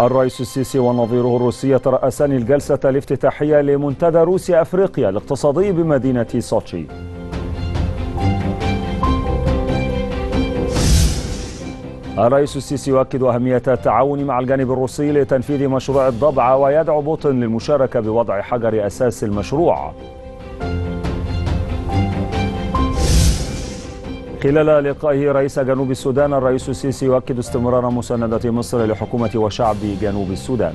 الرئيس السيسي ونظيره الروسي يترأسان الجلسة الافتتاحية لمنتدى روسيا أفريقيا الاقتصادي بمدينة سوتشي الرئيس السيسي يؤكد أهمية التعاون مع الجانب الروسي لتنفيذ مشروع الضبعة ويدعو بوتين للمشاركة بوضع حجر أساس المشروع خلال لقائه رئيس جنوب السودان الرئيس السيسي يؤكد استمرار مساندة مصر لحكومة وشعب جنوب السودان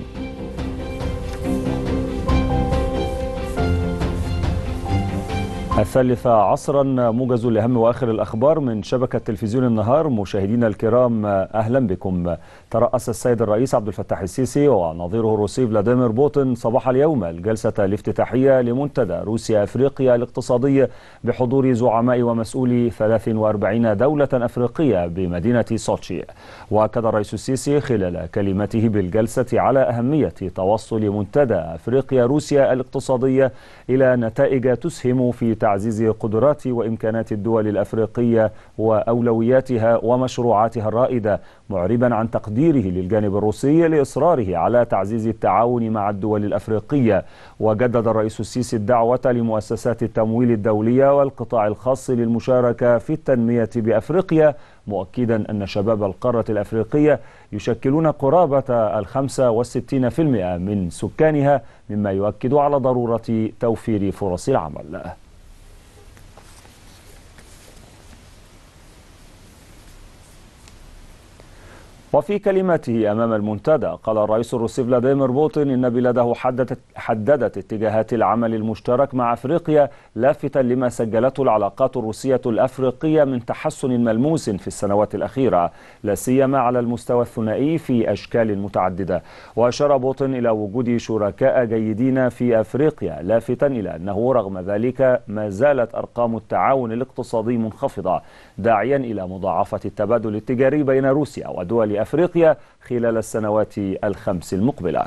الثالثة عصرا موجز لأهم وآخر الأخبار من شبكة تلفزيون النهار مشاهدينا الكرام أهلا بكم ترأس السيد الرئيس عبد الفتاح السيسي ونظيره الروسي فلاديمير بوتين صباح اليوم الجلسة الافتتاحية لمنتدى روسيا أفريقيا الاقتصادية بحضور زعماء ومسؤولي 43 دولة أفريقية بمدينة سوتشي وأكد الرئيس السيسي خلال كلمته بالجلسة على أهمية توصل منتدى أفريقيا روسيا الاقتصادية إلى نتائج تسهم في تعزيز لتعزيز قدرات وإمكانات الدول الأفريقية وأولوياتها ومشروعاتها الرائدة معربا عن تقديره للجانب الروسي لإصراره على تعزيز التعاون مع الدول الأفريقية وجدد الرئيس السيسي الدعوة لمؤسسات التمويل الدولية والقطاع الخاص للمشاركة في التنمية بأفريقيا مؤكدا أن شباب القارة الأفريقية يشكلون قرابة الخمسة والستين في المئة من سكانها مما يؤكد على ضرورة توفير فرص العمل وفي كلمته أمام المنتدى قال الرئيس الروسي فلاديمير بوتين إن بلاده حددت, حددت اتجاهات العمل المشترك مع أفريقيا لافتا لما سجلته العلاقات الروسية الأفريقية من تحسن ملموس في السنوات الأخيرة لا سيما على المستوى الثنائي في أشكال متعددة وأشار بوتين إلى وجود شركاء جيدين في أفريقيا لافتا إلى أنه رغم ذلك ما زالت أرقام التعاون الاقتصادي منخفضة داعيا إلى مضاعفة التبادل التجاري بين روسيا ودول أفريقيا خلال السنوات الخمس المقبلة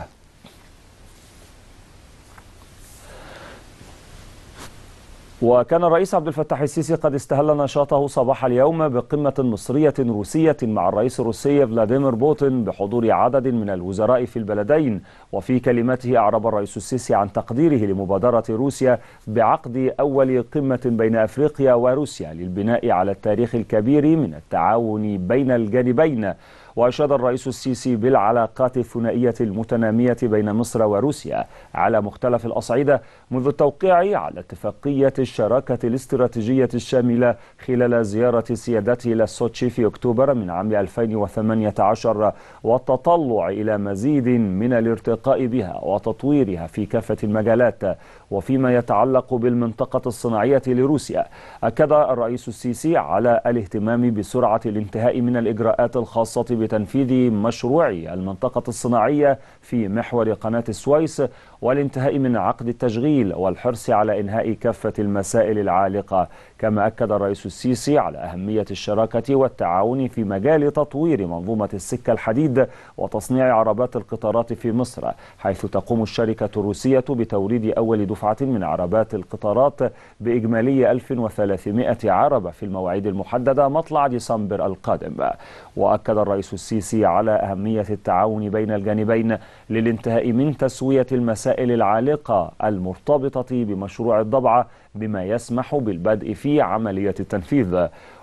وكان الرئيس عبد الفتاح السيسي قد استهل نشاطه صباح اليوم بقمة مصرية روسية مع الرئيس الروسي فلاديمير بوتين بحضور عدد من الوزراء في البلدين وفي كلمته أعرب الرئيس السيسي عن تقديره لمبادرة روسيا بعقد أول قمة بين أفريقيا وروسيا للبناء على التاريخ الكبير من التعاون بين الجانبين وأشاد الرئيس السيسي بالعلاقات الثنائية المتنامية بين مصر وروسيا على مختلف الأصعدة منذ التوقيع على اتفاقية الشراكة الاستراتيجية الشاملة خلال زيارة سيادته إلى سوتشي في أكتوبر من عام 2018 والتطلع إلى مزيد من الارتقاء بها وتطويرها في كافة المجالات وفيما يتعلق بالمنطقة الصناعية لروسيا أكد الرئيس السيسي على الاهتمام بسرعة الانتهاء من الإجراءات الخاصة بتنفيذ مشروع المنطقة الصناعية في محور قناة السويس والانتهاء من عقد التشغيل الطويل والحرص على إنهاء كافة المسائل العالقة كما أكد الرئيس السيسي على أهمية الشراكة والتعاون في مجال تطوير منظومة السكة الحديد وتصنيع عربات القطارات في مصر حيث تقوم الشركة الروسية بتوريد أول دفعة من عربات القطارات بإجمالي 1300 عربة في المواعيد المحددة مطلع ديسمبر القادم وأكد الرئيس السيسي على أهمية التعاون بين الجانبين للانتهاء من تسوية المسائل العالقة المرتبطة المرتبطة بمشروع الضبعة بما يسمح بالبدء في عملية التنفيذ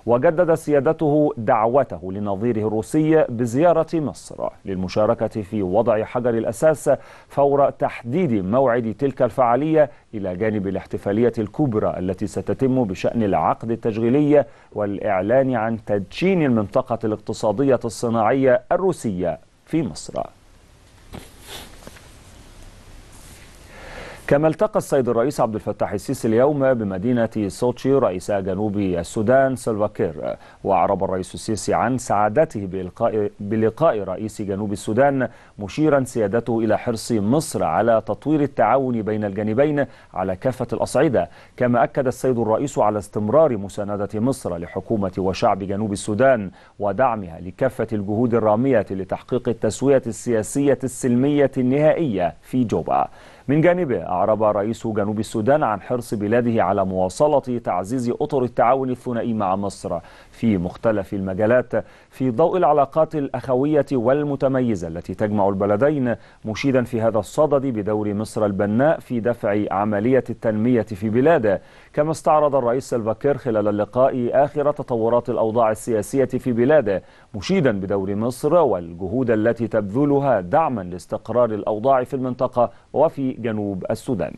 وجدد سيادته دعوته لنظيره الروسي بزيارة مصر للمشاركة في وضع حجر الأساس فور تحديد موعد تلك الفعالية إلى جانب الاحتفالية الكبرى التي ستتم بشأن العقد التشغيلي والإعلان عن تدشين المنطقة الاقتصادية الصناعية الروسية في مصر كما التقى السيد الرئيس عبد الفتاح السيسي اليوم بمدينة سوتشي رئيس جنوب السودان سلفاكير وأعرب الرئيس السيسي عن سعادته بلقاء, بلقاء رئيس جنوب السودان مشيرا سيادته إلى حرص مصر على تطوير التعاون بين الجانبين على كافة الأصعدة كما أكد السيد الرئيس على استمرار مساندة مصر لحكومة وشعب جنوب السودان ودعمها لكافة الجهود الرامية لتحقيق التسوية السياسية السلمية النهائية في جوبا من جانبه أعرب رئيس جنوب السودان عن حرص بلاده على مواصلة تعزيز أطر التعاون الثنائي مع مصر في مختلف المجالات في ضوء العلاقات الأخوية والمتميزة التي تجمع البلدين مشيدا في هذا الصدد بدور مصر البناء في دفع عملية التنمية في بلاده كما استعرض الرئيس سلفاكير خلال اللقاء آخر تطورات الأوضاع السياسية في بلاده مشيدا بدور مصر والجهود التي تبذلها دعما لاستقرار الأوضاع في المنطقة وفي جنوب السودان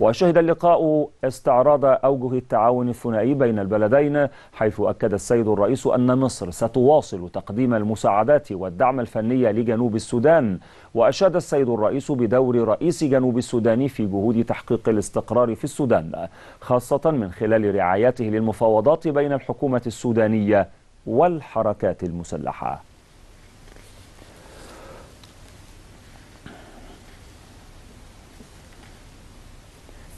وشهد اللقاء استعراض أوجه التعاون الثنائي بين البلدين حيث أكد السيد السيد الرئيس أن مصر ستواصل تقديم المساعدات والدعم الفني لجنوب السودان وأشاد السيد الرئيس بدور رئيس جنوب السودان في جهود تحقيق الاستقرار في السودان خاصة من خلال رعايته للمفاوضات بين الحكومة السودانية والحركات المسلحة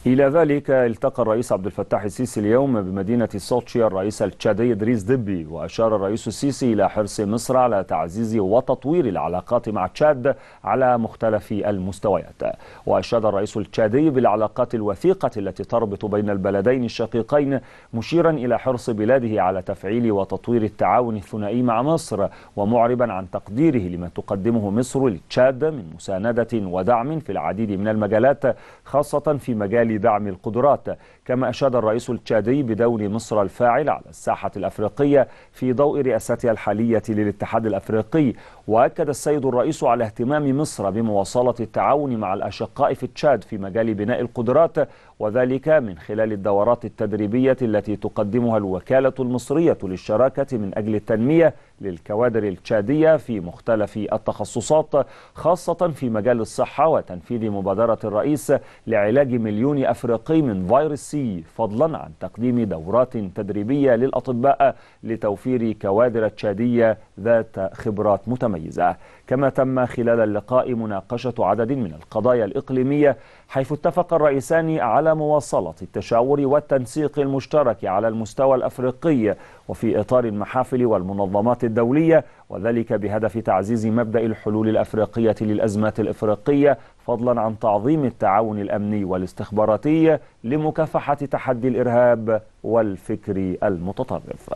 إلى ذلك التقى الرئيس عبد الفتاح السيسي اليوم بمدينة سوتشي الرئيس التشادي إدريس دبي وأشار الرئيس السيسي إلى حرص مصر على تعزيز وتطوير العلاقات مع تشاد على مختلف المستويات وأشاد الرئيس التشادي بالعلاقات الوثيقة التي تربط بين البلدين الشقيقين مشيرا إلى حرص بلاده على تفعيل وتطوير التعاون الثنائي مع مصر ومعربا عن تقديره لما تقدمه مصر لتشاد من مساندة ودعم في العديد من المجالات خاصة في مجال بدعم القدرات كما أشاد الرئيس التشادي بدون مصر الفاعل على الساحة الأفريقية في ضوء رئاستها الحالية للاتحاد الأفريقي وأكد السيد الرئيس على اهتمام مصر بمواصلة التعاون مع الأشقاء في تشاد في مجال بناء القدرات وذلك من خلال الدورات التدريبية التي تقدمها الوكالة المصرية للشراكة من أجل التنمية للكوادر التشادية في مختلف التخصصات خاصة في مجال الصحة وتنفيذ مبادرة الرئيس لعلاج مليون أفريقي من فيروس سي فضلا عن تقديم دورات تدريبية للأطباء لتوفير كوادر تشادية ذات خبرات متميزة متميزة كما تم خلال اللقاء مناقشة عدد من القضايا الإقليمية حيث اتفق الرئيسان على مواصلة التشاور والتنسيق المشترك على المستوى الأفريقي وفي إطار المحافل والمنظمات الدولية وذلك بهدف تعزيز مبدأ الحلول الأفريقية للأزمات الإفريقية فضلا عن تعظيم التعاون الأمني والاستخباراتي لمكافحة تحدي الإرهاب والفكر المتطرف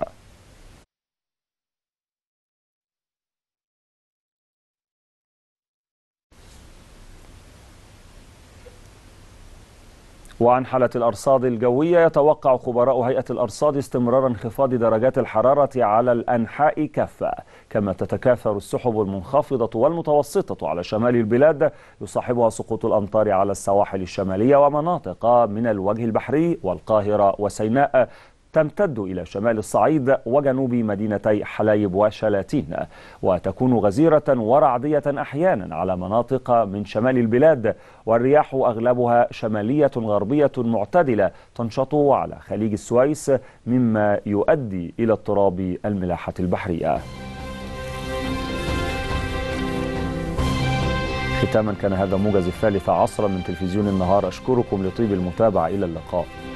وعن حالة الأرصاد الجوية يتوقع خبراء هيئة الأرصاد استمرار انخفاض درجات الحرارة على الأنحاء كافة كما تتكاثر السحب المنخفضة والمتوسطة على شمال البلاد يصاحبها سقوط الأمطار على السواحل الشمالية ومناطق من الوجه البحري والقاهرة وسيناء تمتد إلى شمال الصعيد وجنوب مدينتي حلايب وشلاتين وتكون غزيرة ورعدية أحيانا على مناطق من شمال البلاد والرياح أغلبها شمالية غربية معتدلة تنشط على خليج السويس مما يؤدي إلى اضطراب الملاحة البحرية ختاما كان هذا موجز الثالث عصرا من تلفزيون النهار أشكركم لطيب المتابعة إلى اللقاء